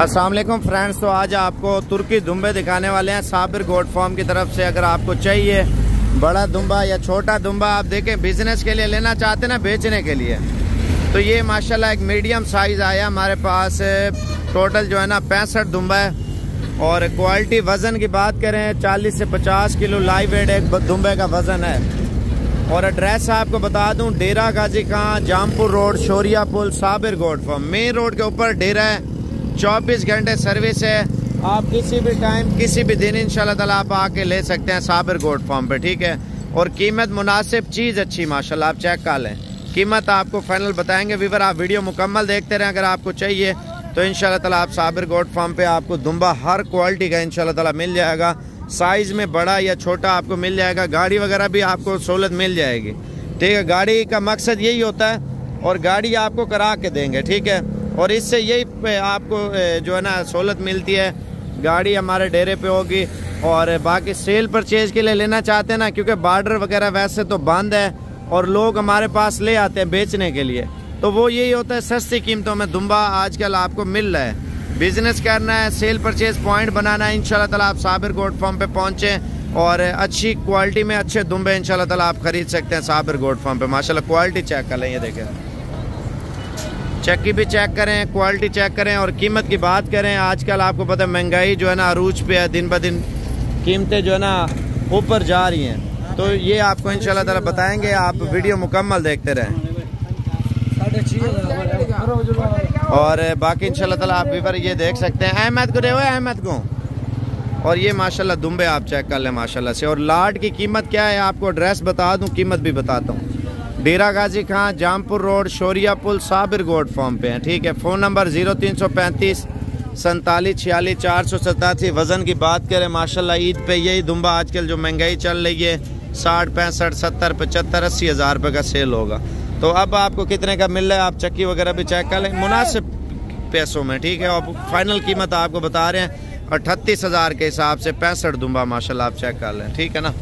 Aslam friends तो आज आपको तुर्की दुम्बे दिखाने वाले हैं साबिर गोड फॉर्म की तरफ से अगर आपको चाहिए बड़ा दुम्बा या छोटा दुम्बा आप देखें बिजनेस के लिए लेना चाहते ना बेचने के लिए तो ये माशाल्लाह एक मीडियम साइज़ आया हमारे पास टोटल जो है ना पैंसठ दुम्बा है और क्वालिटी वज़न की बात करें चालीस से पचास किलो लाइव वेट एक दुम्बे का वज़न है और एड्रेस आपको बता दूँ डेरा गाजी खां जामपुर रोड शोरिया पुल Sabir goat farm main road के ऊपर डेरा है 24 घंटे सर्विस है आप किसी भी टाइम किसी भी दिन इन आप आके ले सकते हैं साबिर गोड फार्म पर ठीक है और कीमत मुनासिब चीज़ अच्छी माशाल्लाह आप चेक कर लें कीमत आपको फाइनल बताएंगे वीवर आप वीडियो मुकम्मल देखते रहें अगर आपको चाहिए तो इन ताला आप साबिर गोड फार्म पे आपको दुम्बा हर क्वालिटी का इनशाला तला मिल जाएगा साइज़ में बड़ा या छोटा आपको मिल जाएगा गाड़ी वगैरह भी आपको सहूलत मिल जाएगी ठीक है गाड़ी का मकसद यही होता है और गाड़ी आपको करा के देंगे ठीक है और इससे यही आपको जो है ना सहूलत मिलती है गाड़ी हमारे डेरे पे होगी और बाकी सेल परचेज के लिए लेना चाहते हैं ना क्योंकि बार्डर वगैरह वैसे तो बंद है और लोग हमारे पास ले आते हैं बेचने के लिए तो वो यही होता है सस्ती कीमतों में दुम्बा आजकल आपको मिल रहा है बिजनेस करना है सेल परचेज पॉइंट बनाना है इन ताला आप साबिर गोड फार्म पे पहुँचें और अच्छी क्वालिटी में अच्छे दुम्बे इन ताला आप खरीद सकते हैं साबिर गोड फार्म पे माशाल्लाह क्वालिटी चेक कर लें ये देखें चक्की भी चेक करें क्वालिटी चेक करें और कीमत की बात करें आजकल आपको पता है महंगाई जो है ना अरूज पे है दिन ब दिन कीमतें जो है ना ऊपर जा रही हैं तो ये आपको इन ताला बताएंगे आप वीडियो मुकम्मल देखते रहें और बाकी इन ताला आप भी पर ये देख सकते हैं अहमद को देखो अहमद को और ये माशाल्लाह दुम्बे आप चेक कर लें माशाल्लाह से और लाड की कीमत क्या है आपको एड्रेस बता दूं कीमत भी बताता हूँ डेरा गाजी खां जामपुर रोड शोरिया पुल साबिर गोड फॉर्म पे हैं ठीक है फ़ोन नंबर ज़ीरो तीन सौ पैंतीस सैंतालीस छियालीस चार सौ सतासी वज़न की बात करें माशा ईद पर यही दुम्बा आजकल जो महंगाई चल रही है साठ पैंसठ सत्तर पचहत्तर अस्सी हज़ार रुपये का सेल होगा तो अब आपको कितने का मिल रहा है आप चक्की वगैरह भी चेक कर लें मुनासिब पैसों में ठीक है और फाइनल कीमत आपको बता रहे हैं अट्ठतीस हज़ार के हिसाब से पैंसठ दुम्बा माशा आप चेक कर लें ठीक है ना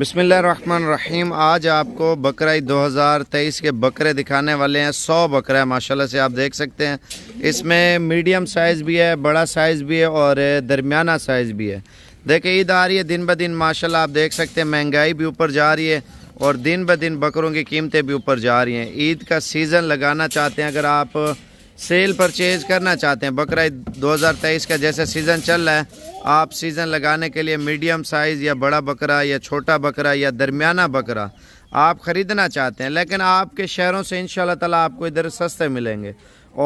रहीम आज आपको बकरा हज़ार 2023 के बकरे दिखाने वाले हैं सौ बकरा है माशाल्लाह से आप देख सकते हैं इसमें मीडियम साइज़ भी है बड़ा साइज़ भी है और दरमियाना साइज़ भी है देखिए ईद आ रही है दिन ब दिन माशाल्लाह आप देख सकते हैं महंगाई भी ऊपर जा रही है और दिन ब दिन बकरों की कीमतें भी ऊपर जा रही हैं ईद का सीज़न लगाना चाहते हैं अगर आप सेल परचेज करना चाहते हैं बकरा ईद 2023 का जैसे सीज़न चल रहा है आप सीज़न लगाने के लिए मीडियम साइज़ या बड़ा बकरा या छोटा बकरा या दरमियाना बकरा आप ख़रीदना चाहते हैं लेकिन आपके शहरों से इन ताला आपको इधर सस्ते मिलेंगे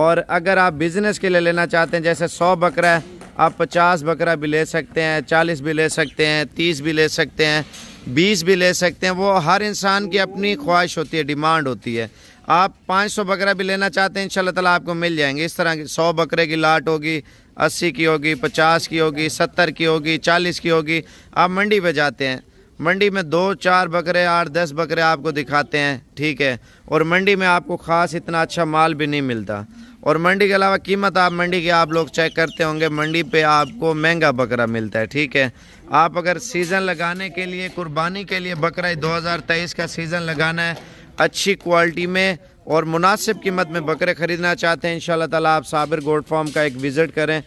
और अगर आप बिज़नेस के लिए लेना चाहते हैं जैसे सौ बकरा है आप पचास बकरा भी ले सकते हैं चालीस भी ले सकते हैं तीस भी ले सकते हैं बीस भी ले सकते हैं वो हर इंसान की अपनी ख्वाहिश होती है डिमांड होती है आप 500 बकरा भी लेना चाहते हैं इन ताला आपको मिल जाएंगे इस तरह की सौ बकरे की लाट होगी अस्सी की होगी पचास की होगी सत्तर की होगी चालीस की होगी आप मंडी पे जाते हैं मंडी में दो चार बकरे आठ दस बकरे आपको दिखाते हैं ठीक है और मंडी में आपको ख़ास इतना अच्छा माल भी नहीं मिलता और मंडी के अलावा कीमत आप मंडी की आप लोग चेक करते होंगे मंडी पे आपको महंगा बकरा मिलता है ठीक है आप अगर सीज़न लगाने के लिए कुर्बानी के लिए बकरा 2023 का सीज़न लगाना है अच्छी क्वालिटी में और मुनासिब कीमत में बकरे ख़रीदना चाहते हैं इन ताला आप साबिर गोल्ड फॉर्म का एक विज़िट करें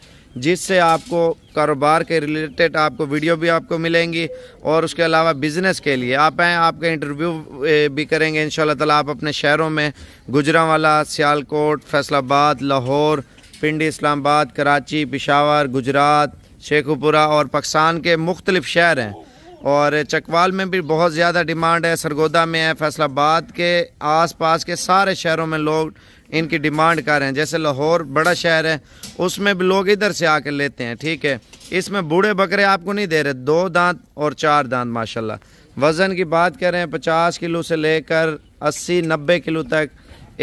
जिससे आपको कारोबार के रिलेटेड आपको वीडियो भी आपको मिलेंगी और उसके अलावा बिज़नेस के लिए आप आएँ आपका इंटरव्यू भी करेंगे इन ताला आप अपने शहरों में गुजरावाला सियालकोट फैसलाबाद लाहौर पिंडी इस्लामाबाद कराची पिशावर गुजरात शेखुपुरा और पाकिस्तान के मुख्तलिफ़ शहर हैं और चकवाल में भी बहुत ज़्यादा डिमांड है सरगोदा में है फैसलाबाद के आसपास के सारे शहरों में लोग इनकी डिमांड कर रहे हैं जैसे लाहौर बड़ा शहर है उसमें भी लोग इधर से आकर लेते हैं ठीक है इसमें बूढ़े बकरे आपको नहीं दे रहे दो दांत और चार दांत माशाल्लाह वज़न की बात करें पचास किलो से लेकर अस्सी नब्बे किलो तक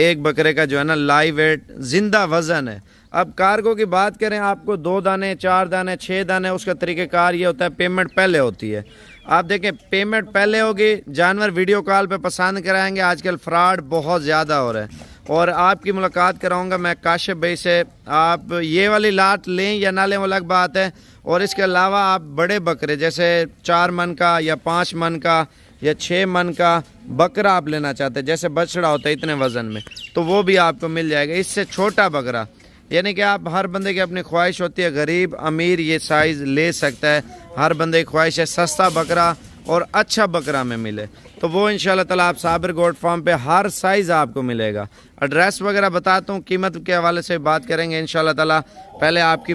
एक बकरे का जो है ना लाइव वेट ज़िंदा वज़न है अब कार्गो की बात करें आपको दो दाने चार दाने छः दाने उसका तरीके कार ये होता है पेमेंट पहले होती है आप देखें पेमेंट पहले होगी जानवर वीडियो कॉल पे पसंद कराएंगे आजकल फ्रॉड बहुत ज़्यादा हो रहा है और आपकी मुलाकात कराऊंगा मैं काशिप भाई से आप ये वाली लाट लें या ना लें वो अलग बात है और इसके अलावा आप बड़े बकरे जैसे चार मन का या पाँच मन का या छः मन का बकरा आप लेना चाहते हैं जैसे बछड़ा होता है इतने वज़न में तो वो भी आपको मिल जाएगा इससे छोटा बकरा यानी कि आप हर बंदे की अपनी ख्वाहिश होती है गरीब अमीर ये साइज़ ले सकता है हर बंदे की ख्वाहिश है सस्ता बकरा और अच्छा बकरा में मिले तो वो इन तला आप साबिर गोड फार्म पे हर साइज़ आपको मिलेगा एड्रेस वगैरह बताता हूँ कीमत के हवाले से बात करेंगे इन ताला पहले आपकी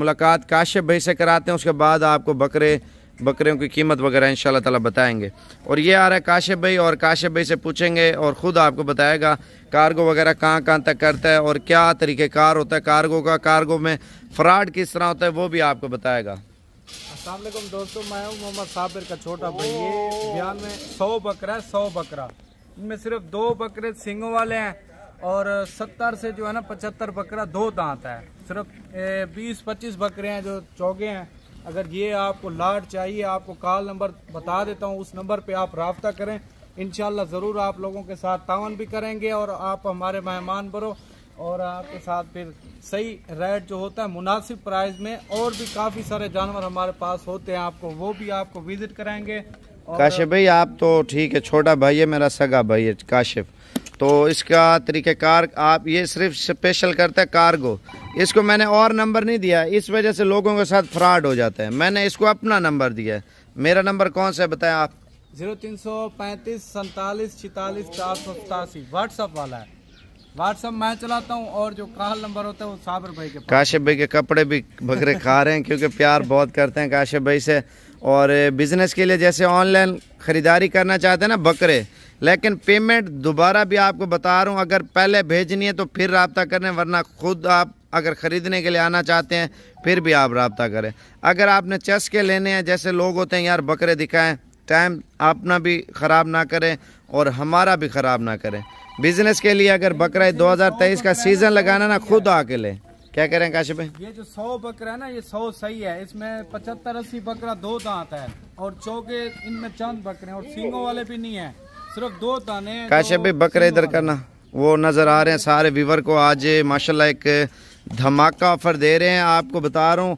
मुलाकात काशिफ भाई से कराते हैं उसके बाद आपको बकरे बकरियों की कीमत वगैरह इन ताला बताएंगे और ये आ रहा है काशिप भाई और काशिप भाई से पूछेंगे और ख़ुद आपको बताएगा कार्गो वगैरह कहाँ कहाँ तक करता है और क्या तरीके कार होता है कार्गो का कार्गो में फ्रॉड किस तरह होता है वो भी आपको बताएगा असलम दोस्तों मैं हूँ मोहम्मद साबिर का छोटा भाई ये बयान में सौ बकरा है सौ बकरा इनमें सिर्फ दो बकरे सिंगों वाले हैं और सत्तर से जो है ना पचहत्तर बकरा दो दांत है सिर्फ बीस पच्चीस बकरे हैं जो चौगे हैं अगर ये आपको लाट चाहिए आपको कॉल नंबर बता देता हूँ उस नंबर पे आप रबता करें इन ज़रूर आप लोगों के साथ तावन भी करेंगे और आप हमारे मेहमान बनो और आपके साथ फिर सही रेट जो होता है मुनासिब प्राइस में और भी काफ़ी सारे जानवर हमारे पास होते हैं आपको वो भी आपको विज़िट कराएंगे काशिफ भाई आप तो ठीक है छोटा भाई है मेरा सगा भाई है काशिफ़ तो इसका तरीक़ाकार आप ये सिर्फ स्पेशल करता है कार्गो इसको मैंने और नंबर नहीं दिया इस वजह से लोगों के साथ फ्रॉड हो जाता है मैंने इसको अपना नंबर दिया है मेरा नंबर कौन सा है बताएं आप जीरो तीन सौ पैंतीस सैतालीस छतालीस चार सौ सतासी व्हाट्सअप वाला है व्हाट्सअप मैं चलाता हूँ और जो काल नंबर होता है वो साबर भाई के काशिफ भाई के कपड़े भी बकरे खा रहे हैं क्योंकि प्यार बहुत करते हैं काशिप भाई से और बिज़नेस के लिए जैसे ऑनलाइन ख़रीदारी करना चाहते हैं ना बकरे लेकिन पेमेंट दोबारा भी आपको बता रहा हूँ अगर पहले भेजनी है तो फिर रबता करें वरना ख़ुद आप अगर ख़रीदने के लिए आना चाहते हैं फिर भी आप रबता करें अगर आपने चस के लेने हैं जैसे लोग होते हैं यार बकरे दिखाएं टाइम अपना भी ख़राब ना करें और हमारा भी ख़राब ना करें बिज़नेस के लिए अगर बकरा 2023 का सीज़न लगाना ना खुद आके लें क्या कह रहे हैं काशिप ये जो सौ बकरा है ना ये सौ सही है इसमें पचहत्तर अस्सी बकरा दो दांत है और चौके इनमें चंद बकरे और सिंगो वाले भी नहीं है सिर्फ दो दाने काशिप भाई बकरे इधर करना वो नज़र आ रहे हैं सारे व्यूवर को आज माशाल्लाह एक धमाका ऑफर दे रहे हैं आपको बता रहा हूँ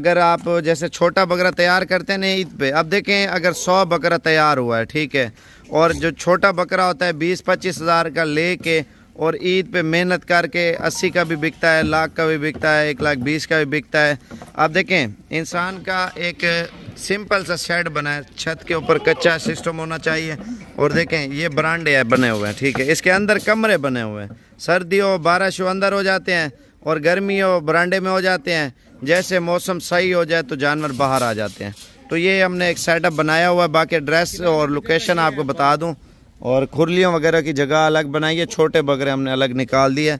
अगर आप जैसे छोटा बकरा तैयार करते हैं ना ईद पे अब देखें अगर सौ बकरा तैयार हुआ है ठीक है और जो छोटा बकरा होता है बीस पच्चीस हज़ार का लेके और ईद पे मेहनत करके अस्सी का भी बिकता है लाख का भी बिकता है एक लाख बीस का भी बिकता है आप देखें इंसान का एक सिंपल सा शेड बना है छत के ऊपर कच्चा सिस्टम होना चाहिए और देखें ये ब्रांड है बने हुए हैं ठीक है इसके अंदर कमरे बने हुए हैं सर्दी हो बारिश हो अंदर हो जाते हैं और गर्मी हो बरांडे में हो जाते हैं जैसे मौसम सही हो जाए तो जानवर बाहर आ जाते हैं तो ये हमने एक सेटअप बनाया हुआ है बाकी ड्रेस और लोकेशन आपको बता दूँ और खुरलियों वगैरह की जगह अलग बनाई है छोटे बकरे हमने अलग निकाल दिए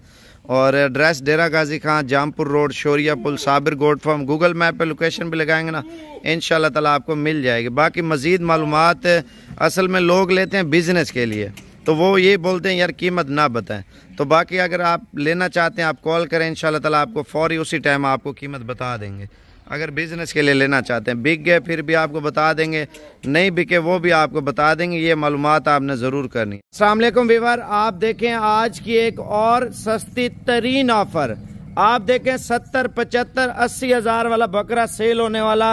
और एड्रेस डेरा गाजी खां जामपुर रोड शोरिया पुल Sabir goat farm Google map पे लोकेशन भी लगाएंगे ना इन ताला आपको मिल जाएगी बाकी मज़ीद मालूम असल में लोग लेते हैं बिज़नेस के लिए तो वो ये बोलते हैं यार कीमत ना बताएं तो बाकी अगर आप लेना चाहते हैं आप कॉल करें इन ताला आपको फ़ौरी उसी टाइम आपको कीमत बता देंगे अगर बिजनेस के लिए लेना चाहते हैं बिक गए फिर भी आपको बता देंगे नहीं बिके वो भी आपको बता देंगे ये मालूम आपने ज़रूर करनी अलमेकम वीवर आप देखें आज की एक और सस्ती तरीन ऑफ़र आप देखें सत्तर पचहत्तर अस्सी हज़ार वाला बकरा सेल होने वाला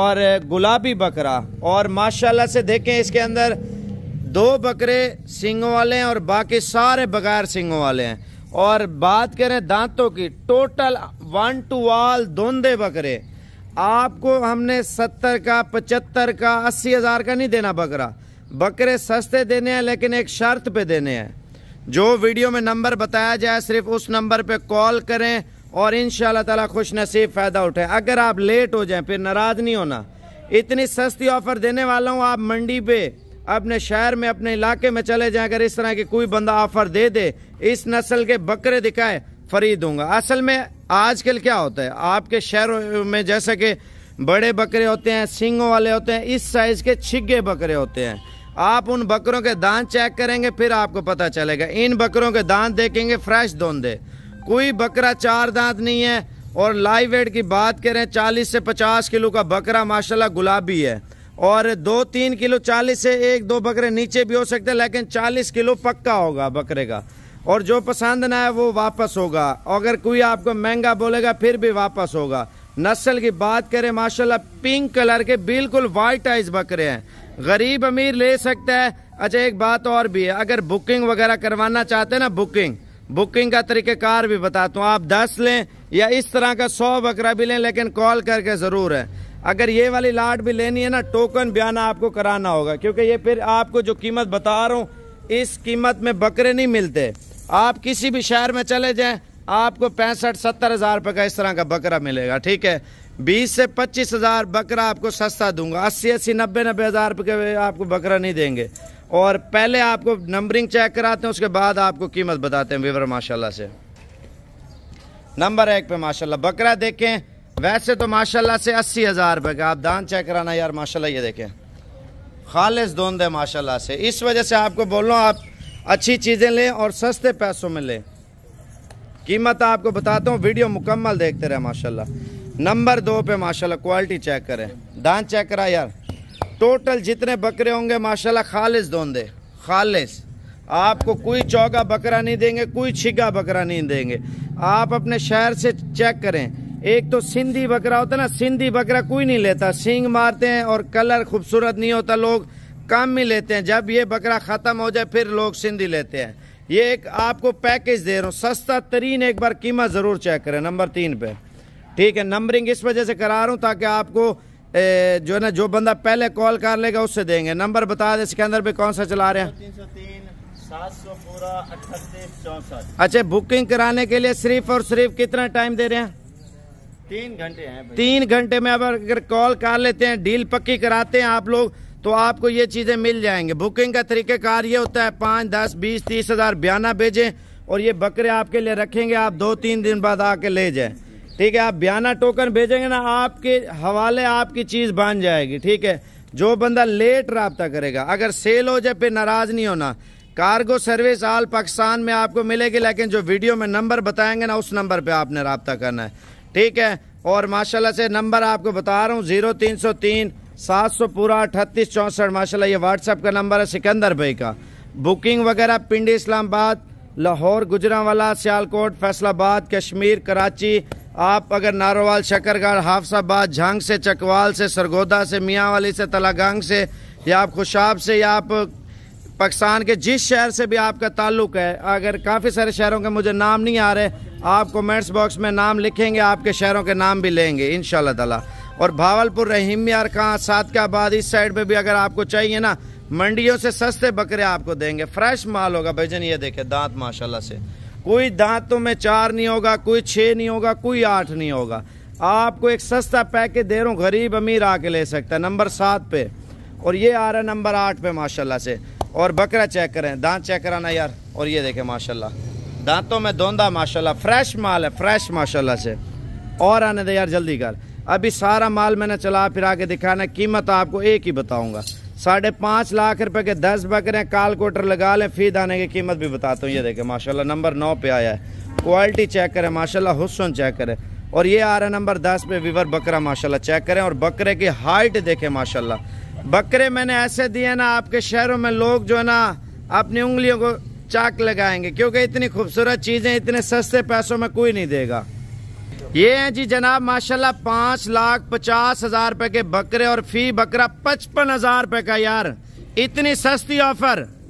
और गुलाबी बकरा और माशाला से देखें इसके अंदर दो बकरे सिंगों वाले हैं और बाकी सारे बगैर सिंगों वाले हैं और बात करें दांतों की टोटल वन टू वाल दोंदे बकरे आपको हमने सत्तर का पचहत्तर का अस्सी हज़ार का नहीं देना बकरा बकरे सस्ते देने हैं लेकिन एक शर्त पे देने हैं जो वीडियो में नंबर बताया जाए सिर्फ उस नंबर पे कॉल करें और इन ताला खुश नसीब फ़ायदा उठे अगर आप लेट हो जाएं फिर नाराज़ नहीं होना इतनी सस्ती ऑफ़र देने वाला हूँ आप मंडी पे अपने शहर में अपने इलाके में चले जाएं अगर इस तरह के कोई बंदा ऑफ़र दे दे इस नस्ल के बकरे दिखाए फरीदूँगा असल में आजकल क्या होता है आपके शहरों में जैसे कि बड़े बकरे होते हैं सिंगों वाले होते हैं इस साइज़ के छिगे बकरे होते हैं आप उन बकरों के दांत चेक करेंगे फिर आपको पता चलेगा इन बकरों के दांत देखेंगे फ्रेश धोंदे कोई बकरा चार दांत नहीं है और लाइव वेट की बात करें 40 से 50 किलो का बकरा माशाल्लाह गुलाबी है और दो तीन किलो 40 से एक दो बकरे नीचे भी हो सकते हैं लेकिन 40 किलो पक्का होगा बकरे का और जो पसंद ना है वो वापस होगा अगर कोई आपको महंगा बोलेगा फिर भी वापस होगा नस्ल की बात करें माशाल्लाह पिंक कलर के बिल्कुल वाइट आइज बकरे हैं गरीब अमीर ले सकता है अच्छा एक बात और भी है अगर बुकिंग वगैरह करवाना चाहते हैं ना बुकिंग बुकिंग का तरीक़ेकार भी बताता हूँ आप दस लें या इस तरह का सौ बकरा भी लें लेकिन कॉल करके ज़रूर है अगर ये वाली लाट भी लेनी है ना टोकन बयान आपको कराना होगा क्योंकि ये फिर आपको जो कीमत बता रहा हूँ इस कीमत में बकरे नहीं मिलते आप किसी भी शहर में चले जाएं आपको पैंसठ सत्तर हज़ार रुपये का इस तरह का बकरा मिलेगा ठीक है बीस से पच्चीस हज़ार बकरा आपको सस्ता दूंगा अस्सी अस्सी नब्बे नब्बे हज़ार रुपये के आपको बकरा नहीं देंगे और पहले आपको नंबरिंग चेक कराते हैं उसके बाद आपको कीमत बताते हैं विवर माशाला से नंबर एक पे माशा बकरा देखें वैसे तो माशाला से अस्सी हज़ार रुपये का आप दान चेक कराना यार माशा ये देखें खालिश धोंद है माशाला से इस वजह से आपको बोल हूँ आप अच्छी चीज़ें लें और सस्ते पैसों में लें कीमत आपको बताता हूँ वीडियो मुकम्मल देखते रहे माशाल्लाह नंबर दो पे माशाल्लाह क्वालिटी चेक करें दान चेक करा यार टोटल जितने बकरे होंगे माशाल्लाह खालिश दे खालिश आपको कोई चौगा बकरा नहीं देंगे कोई छिगा बकरा नहीं देंगे आप अपने शहर से चेक करें एक तो सिंधी बकरा होता है ना सिंधी बकरा कोई नहीं लेता सींग मारते हैं और कलर खूबसूरत नहीं होता लोग कम ही लेते हैं जब ये बकरा ख़त्म हो जाए फिर लोग सिंधी लेते हैं ये एक आपको पैकेज दे रहा हूँ सस्ता तरीन एक बार कीमत ज़रूर चेक करें नंबर तीन पे ठीक है नंबरिंग इस वजह से करा रहा हूँ ताकि आपको ए, जो है ना जो बंदा पहले कॉल कर लेगा उससे देंगे नंबर बता दें इसके अंदर भी कौन सा चला रहे हैं अच्छा बुकिंग कराने के लिए सिर्फ और सिर्फ कितना टाइम दे रहे हैं तीन घंटे हैं तीन घंटे में अब अगर कॉल कर लेते हैं डील पक्की कराते हैं आप लोग तो आपको ये चीज़ें मिल जाएंगे बुकिंग का तरीके कार ये होता है पाँच दस बीस तीस हज़ार बयाना भेजें और ये बकरे आपके लिए रखेंगे आप दो तीन दिन बाद आके ले जाए ठीक है आप बयाना टोकन भेजेंगे ना आपके हवाले आपकी चीज़ बन जाएगी ठीक है जो बंदा लेट रहा करेगा अगर सेल हो जाए फिर नाराज़ नहीं होना कार्गो सर्विस आल पाकिस्तान में आपको मिलेगी लेकिन जो वीडियो में नंबर बताएंगे ना उस नंबर पर आपने रबता करना है ठीक है और माशाल्लाह से नंबर आपको बता रहा हूँ ज़ीरो तीन सौ तीन सात सौ पूरा अठतीस चौंसठ माशा ये व्हाट्सएप का नंबर है सिकंदर भाई का बुकिंग वगैरह पिंडी इस्लामाबाद लाहौर गुजरावाला सियालकोट फैसलाबाद कश्मीर कराची आप अगर नारोवाल शकरगढ़ हाफसाबाद झांग से चकवाल से सरगोदा से मियाँवाली से तलागंग से या आप खुशाब से या आप पाकिस्तान के जिस शहर से भी आपका ताल्लुक है अगर काफ़ी सारे शहरों के मुझे नाम नहीं आ रहे आप कमेंट्स बॉक्स में नाम लिखेंगे आपके शहरों के नाम भी लेंगे इन ताला और भावलपुर रहीम यार कहाँ सादकाबाद इस साइड पे भी अगर आपको चाहिए ना मंडियों से सस्ते बकरे आपको देंगे फ्रेश माल होगा भैजन ये देखे दांत माशाल्लाह से कोई दांतों तो में चार नहीं होगा कोई छः नहीं होगा कोई आठ नहीं होगा आपको एक सस्ता पैकेज दे रहा हूँ गरीब अमीर आके ले सकता है नंबर सात पे और ये आ रहा है नंबर आठ पे माशाला से और बकरा चेक करें दांत चेक कराना यार और ये देखें माशा दांतों में धोंदा माशाल्लाह फ्रेश माल है फ्रेश माशाल्लाह से और आने दे यार जल्दी कर अभी सारा माल मैंने चला फिरा के दिखाना कीमत आपको एक ही बताऊँगा साढ़े पाँच लाख रुपए के दस बकरे काल कोटर लगा लें फी दाने की कीमत भी बताता हूँ ये देखें माशाल्लाह नंबर नौ पे आया है क्वालिटी चेक करें माशाल्लाह हुसन चेक करें और ये आ रहा है नंबर दस पे विवर बकरा माशाल्लाह चेक करें और बकरे की हाइट देखें माशाल्लाह बकरे मैंने ऐसे दिए ना आपके शहरों में लोग जो है ना अपनी उंगलियों को चाक लगाएंगे क्योंकि इतनी खूबसूरत चीज़ें इतने सस्ते पैसों में कोई नहीं देगा ये हैं जी जनाब माशाल्लाह पाँच लाख पचास हजार रूपए के बकरे और फी बकरा पचपन हजार रूपए का यार इतनी सस्ती ऑफर